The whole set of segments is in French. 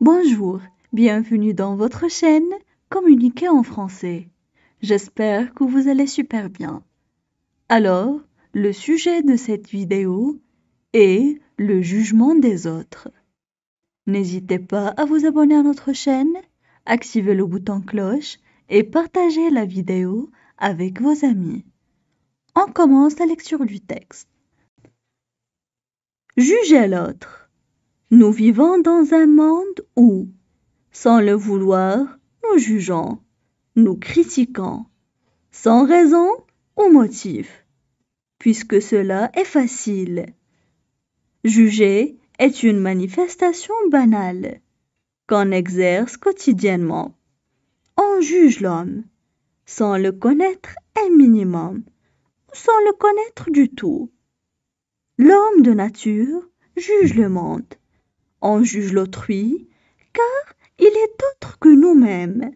Bonjour, bienvenue dans votre chaîne Communiquer en français. J'espère que vous allez super bien. Alors, le sujet de cette vidéo est le jugement des autres. N'hésitez pas à vous abonner à notre chaîne, activez le bouton cloche et partagez la vidéo avec vos amis. On commence la lecture du texte. Jugez l'autre. Nous vivons dans un monde où, sans le vouloir, nous jugeons, nous critiquons, sans raison ou motif, puisque cela est facile. Juger est une manifestation banale qu'on exerce quotidiennement. On juge l'homme sans le connaître un minimum ou sans le connaître du tout. L'homme de nature juge le monde on juge l'autrui, car il est autre que nous-mêmes.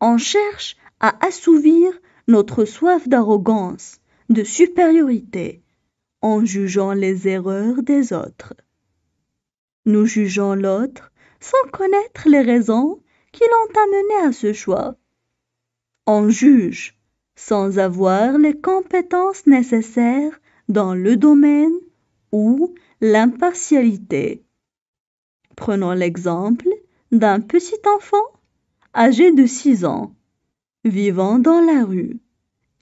On cherche à assouvir notre soif d'arrogance, de supériorité, en jugeant les erreurs des autres. Nous jugeons l'autre sans connaître les raisons qui l'ont amené à ce choix. On juge sans avoir les compétences nécessaires dans le domaine ou l'impartialité prenons l'exemple d'un petit enfant âgé de 6 ans, vivant dans la rue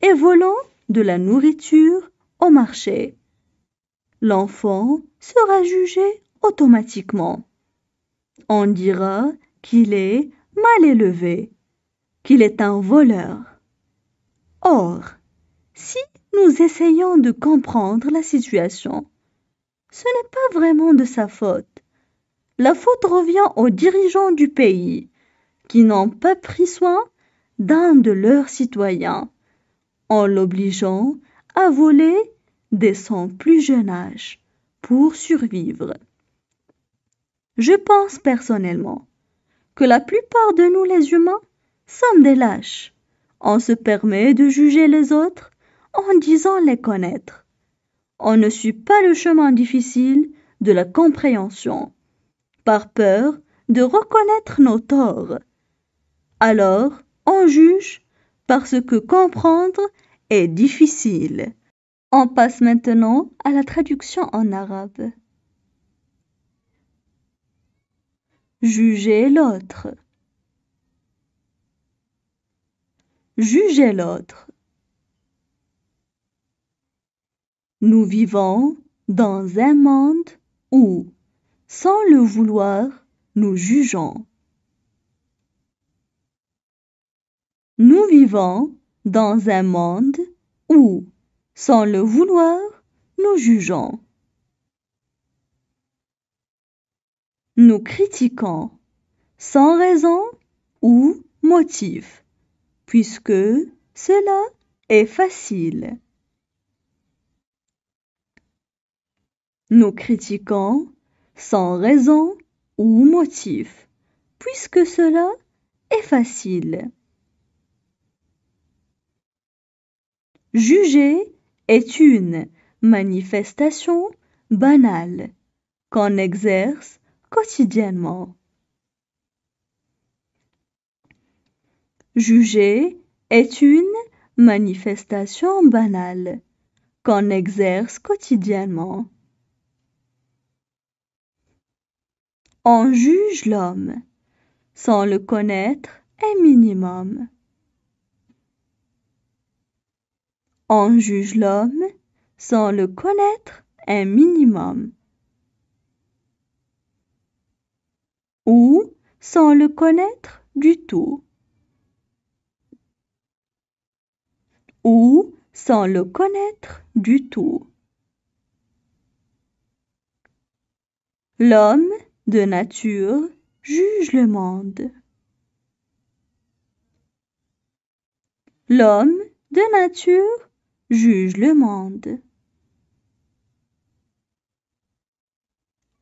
et volant de la nourriture au marché. L'enfant sera jugé automatiquement. On dira qu'il est mal élevé, qu'il est un voleur. Or, si nous essayons de comprendre la situation, ce n'est pas vraiment de sa faute la faute revient aux dirigeants du pays, qui n'ont pas pris soin d'un de leurs citoyens, en l'obligeant à voler dès son plus jeune âge pour survivre. Je pense personnellement que la plupart de nous les humains sommes des lâches. On se permet de juger les autres en disant les connaître. On ne suit pas le chemin difficile de la compréhension par peur de reconnaître nos torts. Alors, on juge parce que comprendre est difficile. On passe maintenant à la traduction en arabe. Jugez l'autre. Jugez l'autre. Nous vivons dans un monde où sans le vouloir, nous jugeons. Nous vivons dans un monde où, sans le vouloir, nous jugeons. Nous critiquons sans raison ou motif, puisque cela est facile. Nous critiquons sans raison ou motif, puisque cela est facile. Juger est une manifestation banale qu'on exerce quotidiennement. Juger est une manifestation banale qu'on exerce quotidiennement. on juge l'homme sans le connaître un minimum. On juge l'homme sans le connaître un minimum. Ou sans le connaître du tout. Ou sans le connaître du tout. L'homme de nature juge le monde. L'homme de nature juge le monde.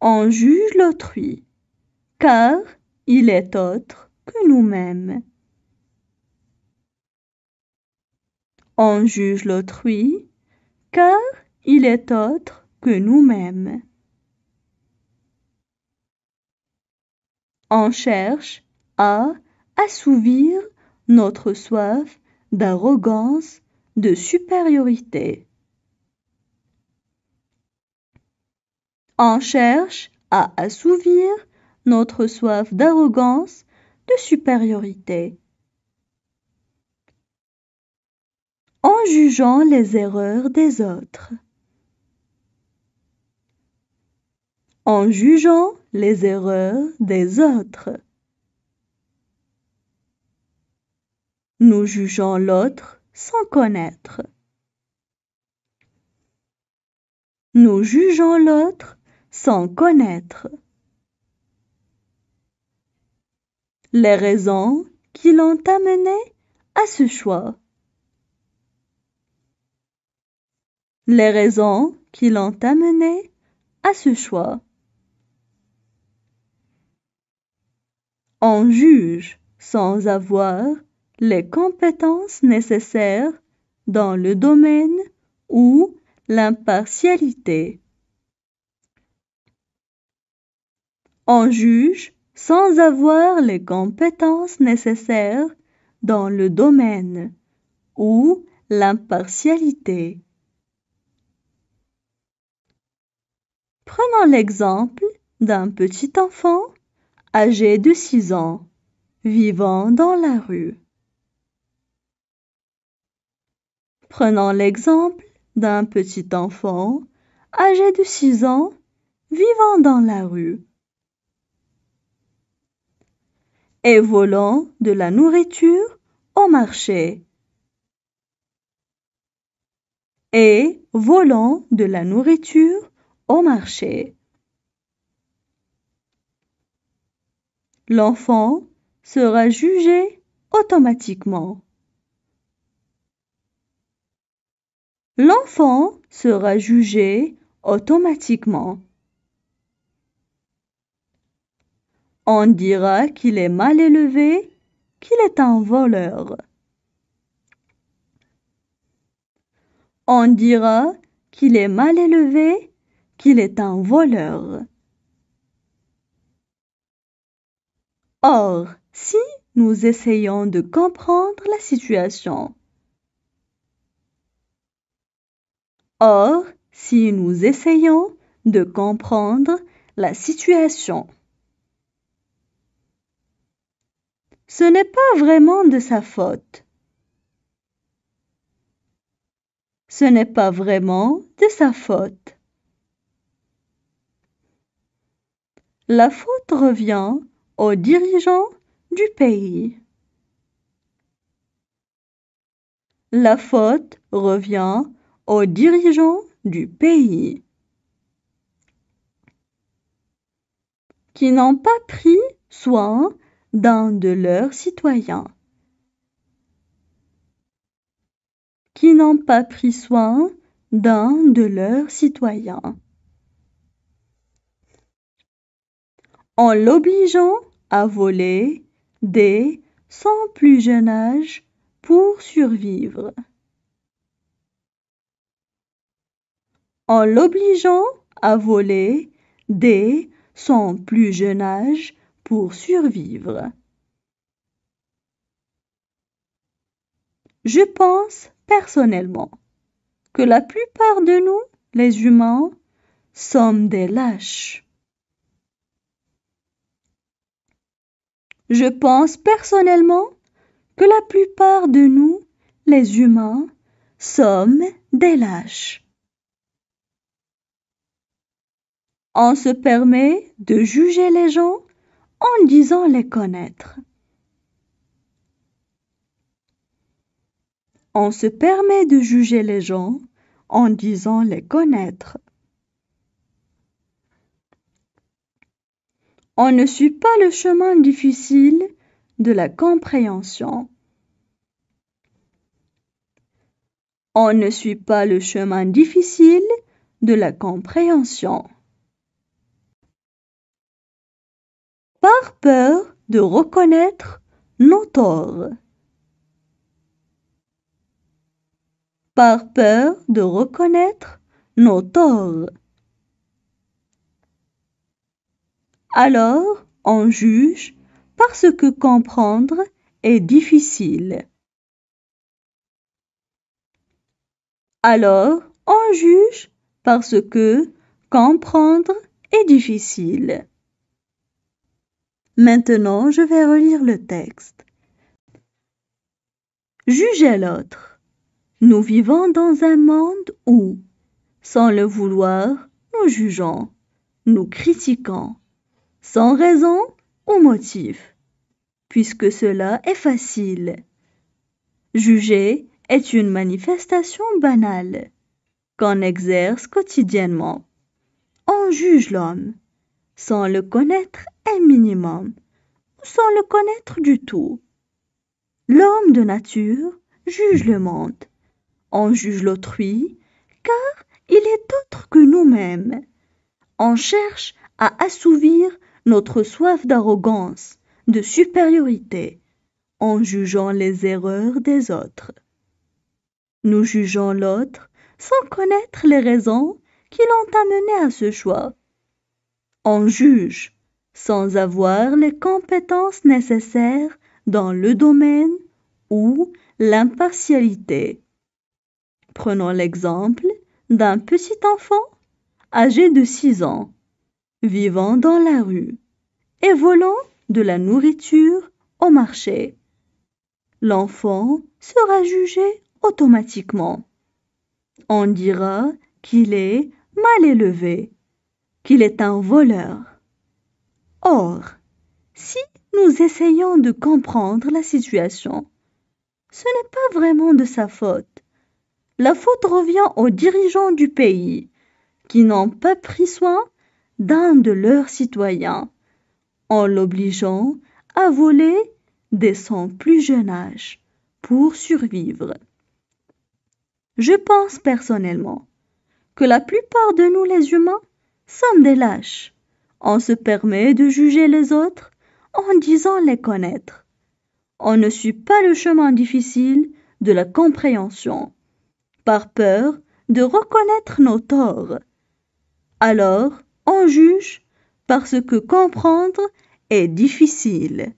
On juge l'autrui, car il est autre que nous-mêmes. On juge l'autrui, car il est autre que nous-mêmes. En cherche à assouvir notre soif d'arrogance, de supériorité. En cherche à assouvir notre soif d'arrogance, de supériorité. En jugeant les erreurs des autres. en jugeant les erreurs des autres. Nous jugeons l'autre sans connaître. Nous jugeons l'autre sans connaître les raisons qui l'ont amené à ce choix. Les raisons qui l'ont amené à ce choix. on juge sans avoir les compétences nécessaires dans le domaine ou l'impartialité. On juge sans avoir les compétences nécessaires dans le domaine ou l'impartialité. Prenons l'exemple d'un petit enfant âgé de 6 ans, vivant dans la rue. Prenons l'exemple d'un petit enfant âgé de 6 ans, vivant dans la rue et volant de la nourriture au marché. Et volant de la nourriture au marché. l'enfant sera jugé automatiquement. L'enfant sera jugé automatiquement. On dira qu'il est mal élevé, qu'il est un voleur. On dira qu'il est mal élevé, qu'il est un voleur. Or, si nous essayons de comprendre la situation, Or, si nous essayons de comprendre la situation, ce n'est pas vraiment de sa faute. Ce n'est pas vraiment de sa faute. La faute revient aux dirigeants du pays. La faute revient aux dirigeants du pays qui n'ont pas pris soin d'un de leurs citoyens. Qui n'ont pas pris soin d'un de leurs citoyens. en l'obligeant à voler dès son plus jeune âge pour survivre. En l'obligeant à voler dès son plus jeune âge pour survivre. Je pense personnellement que la plupart de nous, les humains, sommes des lâches. Je pense personnellement que la plupart de nous, les humains, sommes des lâches. On se permet de juger les gens en disant les connaître. On se permet de juger les gens en disant les connaître. on ne suit pas le chemin difficile de la compréhension. On ne suit pas le chemin difficile de la compréhension. Par peur de reconnaître nos torts. Par peur de reconnaître nos torts. alors on juge parce que comprendre est difficile. Alors on juge parce que comprendre est difficile. Maintenant, je vais relire le texte. Jugez l'autre. Nous vivons dans un monde où, sans le vouloir, nous jugeons, nous critiquons, sans raison ou motif, puisque cela est facile. Juger est une manifestation banale qu'on exerce quotidiennement. On juge l'homme sans le connaître un minimum ou sans le connaître du tout. L'homme de nature juge le monde. On juge l'autrui car il est autre que nous-mêmes. On cherche à assouvir notre soif d'arrogance, de supériorité, en jugeant les erreurs des autres. Nous jugeons l'autre sans connaître les raisons qui l'ont amené à ce choix. On juge sans avoir les compétences nécessaires dans le domaine ou l'impartialité. Prenons l'exemple d'un petit enfant âgé de 6 ans vivant dans la rue et volant de la nourriture au marché. L'enfant sera jugé automatiquement. On dira qu'il est mal élevé, qu'il est un voleur. Or, si nous essayons de comprendre la situation, ce n'est pas vraiment de sa faute. La faute revient aux dirigeants du pays, qui n'ont pas pris soin d'un de leurs citoyens en l'obligeant à voler dès son plus jeune âge pour survivre. Je pense personnellement que la plupart de nous les humains sommes des lâches. On se permet de juger les autres en disant les connaître. On ne suit pas le chemin difficile de la compréhension, par peur de reconnaître nos torts. Alors, on juge parce que comprendre est difficile.